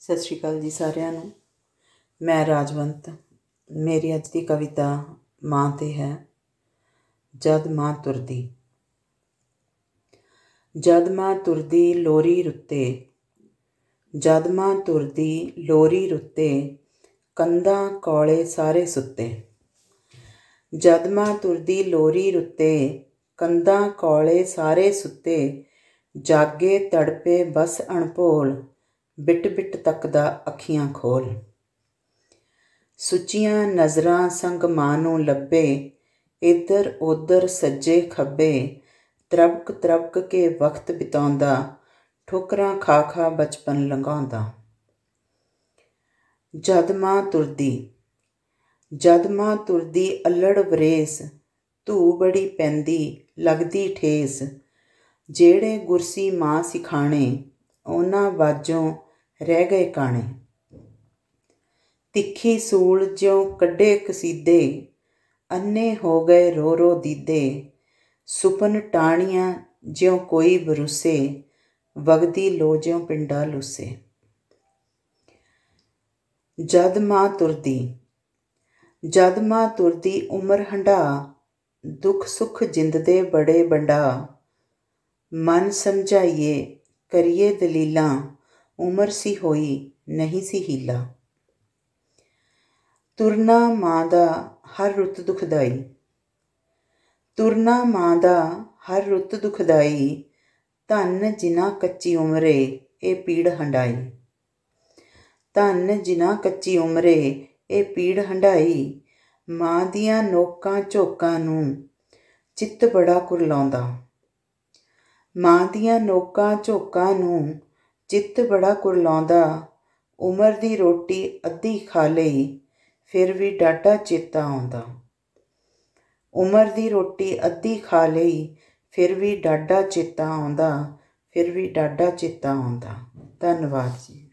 ਸਤਿ ਸ਼੍ਰੀ ਅਕਾਲ ਜੀ ਸਾਰਿਆਂ ਨੂੰ ਮੈਂ ਰਾਜਵੰਤ ਮੇਰੀ ਅੱਜ ਦੀ ਕਵਿਤਾ ਮਾਂ ਤੇ ਹੈ ਜਦ ਮਾਂ ਤੁਰਦੀ ਜਦ ਮਾਂ ਤੁਰਦੀ ਲੋਰੀ ਰੁੱਤੇ ਜਦ ਮਾਂ ਤੁਰਦੀ ਲੋਰੀ ਰੁੱਤੇ ਕੰਧਾਂ ਕੋਲੇ ਸਾਰੇ ਸੁੱਤੇ ਜਦ ਮਾਂ ਤੁਰਦੀ ਲੋਰੀ ਰੁੱਤੇ ਕੰਧਾਂ ਕੋਲੇ ਸਾਰੇ ਸੁੱਤੇ ਜਾਗੇ ਤੜਪੇ ਬਸ ਅਣਪੋਲ ਬਿਟ ਬਿਟ ਤੱਕ ਦਾ ਅੱਖੀਆਂ ਖੋਲ ਸੁੱਚੀਆਂ ਨਜ਼ਰਾਂ ਸੰਗ ਮਾਨੋ ਲੱਭੇ ਇੱਧਰ ਉੱਧਰ ਸੱਜੇ ਖੱਬੇ ਤਰਬਕ ਤਰਬਕ ਕੇ ਵਕਤ ਬਿਤਾਉਂਦਾ ਠੋਕਰਾਂ ਖਾ ਖਾ ਬਚਪਨ ਲੰਘਾਉਂਦਾ ਜਦ ਮਾਂ ਤੁਰਦੀ ਜਦ ਮਾਂ ਤੁਰਦੀ ਅਲੜ ਵਰੇਸ ਧੂ ਬੜੀ ਪੈਂਦੀ ਲੱਗਦੀ ਠੇਸ ਜਿਹੜੇ ਗੁਰਸੀ ਮਾਂ ਸਿਖਾਣੇ ਉਹਨਾਂ ਬਾਜੋਂ ਰਹਿ ਗਏ ਕਾਣੇ ਤਿੱਖੀ ਸੂਲ ਜਿਉ ਕੱਢੇ ਕਸੀਦੇ ਅੰਨੇ ਹੋ ਗਏ ਰੋ ਰੋ ਦੀਦੇ ਸੁਪਨ ਟਾਣੀਆਂ ਜਿਉ ਕੋਈ ਬਰੁਸੇ ਵਗਦੀ ਲੋ ਜਿਉ ਪਿੰਡਾ ਲੁਸੇ ਜਦ ਮਾਂ ਤੁਰਦੀ ਜਦ ਮਾਂ ਤੁਰਦੀ ਉਮਰ ਹੰਡਾ ਦੁੱਖ ਸੁਖ ਜਿੰਦ ਦੇ ਬੜੇ ਬੰਡਾ ਮਨ ਸਮਝਾਈਏ ਕਰੀਏ ਦਲੀਲਾਂ ਉਮਰ ਸੀ ਹੋਈ ਨਹੀਂ ਸੀ ਹੀਲਾ ਤੁਰਨਾ ਮਾਂ ਦਾ ਹਰ ਰੁੱਤ ਦੁਖਦਾਈ ਤੁਰਨਾ ਮਾਂ ਦਾ ਹਰ ਰੁੱਤ ਦੁਖਦਾਈ ਧੰਨ ਜਿਨਾ ਕੱਚੀ ਉਮਰੇ ਇਹ ਪੀੜ ਹੰਡਾਈ ਧੰਨ ਜਿਨਾ ਕੱਚੀ ਉਮਰੇ ਇਹ ਪੀੜ ਹੰਡਾਈ ਮਾਂ ਦੀਆਂ ਨੋਕਾਂ ਝੋਕਾਂ ਨੂੰ ਚਿੱਤ ਬੜਾ ਕੁਰਲਾਉਂਦਾ ਮਾਂ ਦੀਆਂ ਨੋਕਾਂ ਝੋਕਾਂ ਨੂੰ ਚਿੱਤ ਬੜਾ ਕੁਰਲਾਉਂਦਾ ਉਮਰ ਦੀ ਰੋਟੀ ਅੱਧੀ ਖਾ ਲਈ ਫਿਰ ਵੀ ਡਾਟਾ ਚੇਤਾ ਆਉਂਦਾ ਉਮਰ ਦੀ ਰੋਟੀ ਅੱਧੀ ਖਾ ਲਈ ਫਿਰ ਵੀ ਡਾਡਾ ਚੇਤਾ ਆਉਂਦਾ ਫਿਰ ਵੀ ਡਾਡਾ ਚੇਤਾ ਆਉਂਦਾ ਧੰਨਵਾਦ ਜੀ